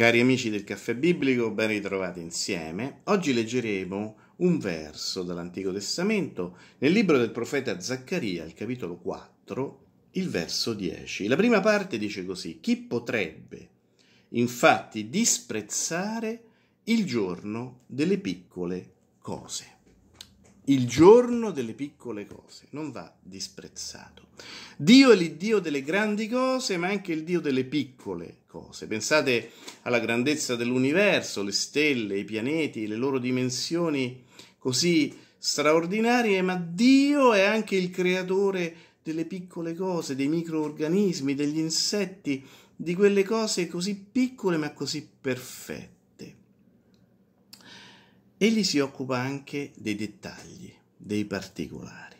Cari amici del caffè biblico, ben ritrovati insieme. Oggi leggeremo un verso dall'Antico Testamento nel libro del profeta Zaccaria, il capitolo 4, il verso 10. La prima parte dice così: Chi potrebbe infatti disprezzare il giorno delle piccole cose? Il giorno delle piccole cose non va disprezzato. Dio è l'Iddio delle grandi cose, ma anche il Dio delle piccole cose. Pensate alla grandezza dell'universo, le stelle, i pianeti, le loro dimensioni così straordinarie, ma Dio è anche il creatore delle piccole cose, dei microorganismi, degli insetti, di quelle cose così piccole ma così perfette. Egli si occupa anche dei dettagli, dei particolari.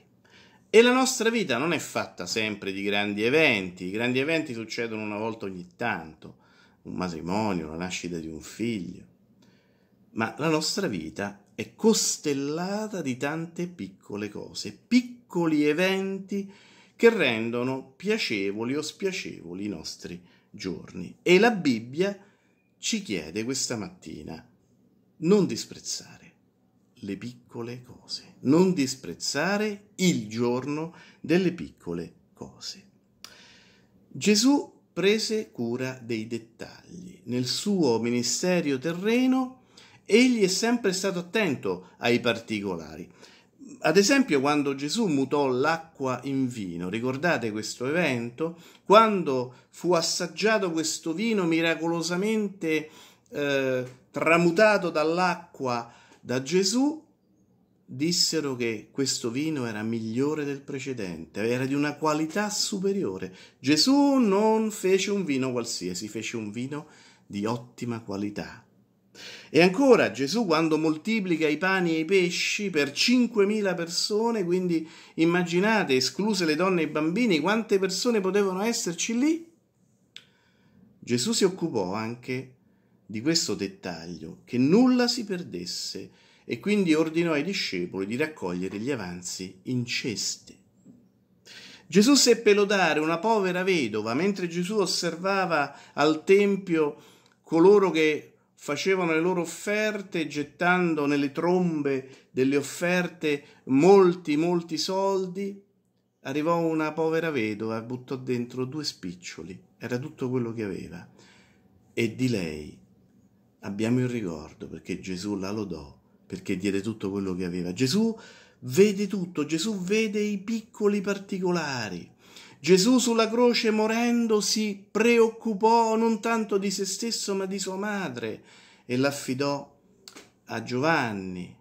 E la nostra vita non è fatta sempre di grandi eventi, i grandi eventi succedono una volta ogni tanto, un matrimonio, la nascita di un figlio, ma la nostra vita è costellata di tante piccole cose, piccoli eventi che rendono piacevoli o spiacevoli i nostri giorni. E la Bibbia ci chiede questa mattina non disprezzare le piccole cose, non disprezzare il giorno delle piccole cose. Gesù prese cura dei dettagli. Nel suo ministerio terreno egli è sempre stato attento ai particolari. Ad esempio, quando Gesù mutò l'acqua in vino, ricordate questo evento? Quando fu assaggiato questo vino miracolosamente eh, tramutato dall'acqua da Gesù, dissero che questo vino era migliore del precedente, era di una qualità superiore. Gesù non fece un vino qualsiasi, fece un vino di ottima qualità. E ancora Gesù quando moltiplica i pani e i pesci per 5.000 persone, quindi immaginate, escluse le donne e i bambini, quante persone potevano esserci lì? Gesù si occupò anche di questo dettaglio, che nulla si perdesse, e quindi ordinò ai discepoli di raccogliere gli avanzi in ceste. Gesù seppe lodare una povera vedova mentre Gesù osservava al Tempio coloro che facevano le loro offerte gettando nelle trombe delle offerte molti, molti soldi. Arrivò una povera vedova buttò dentro due spiccioli, era tutto quello che aveva, e di lei abbiamo il ricordo perché Gesù la lodò, perché diede tutto quello che aveva. Gesù vede tutto, Gesù vede i piccoli particolari. Gesù sulla croce morendo si preoccupò non tanto di se stesso ma di sua madre e l'affidò a Giovanni.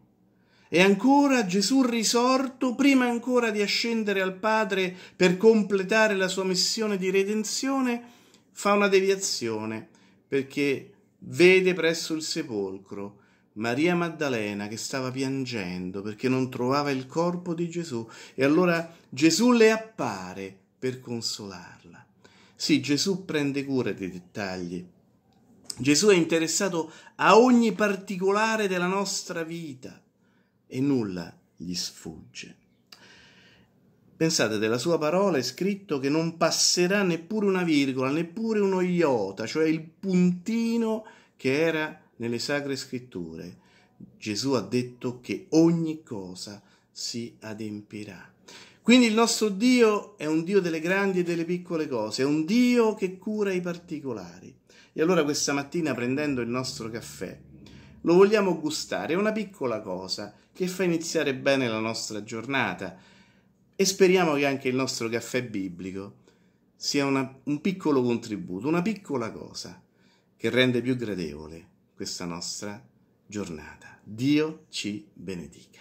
E ancora Gesù risorto, prima ancora di ascendere al Padre per completare la sua missione di redenzione, fa una deviazione perché vede presso il sepolcro Maria Maddalena che stava piangendo perché non trovava il corpo di Gesù e allora Gesù le appare per consolarla. Sì, Gesù prende cura dei dettagli. Gesù è interessato a ogni particolare della nostra vita e nulla gli sfugge. Pensate, della sua parola è scritto che non passerà neppure una virgola, neppure uno iota, cioè il puntino che era nelle sacre scritture. Gesù ha detto che ogni cosa si adempirà. Quindi il nostro Dio è un Dio delle grandi e delle piccole cose, è un Dio che cura i particolari. E allora questa mattina prendendo il nostro caffè lo vogliamo gustare, è una piccola cosa che fa iniziare bene la nostra giornata e speriamo che anche il nostro caffè biblico sia una, un piccolo contributo, una piccola cosa che rende più gradevole questa nostra giornata. Dio ci benedica.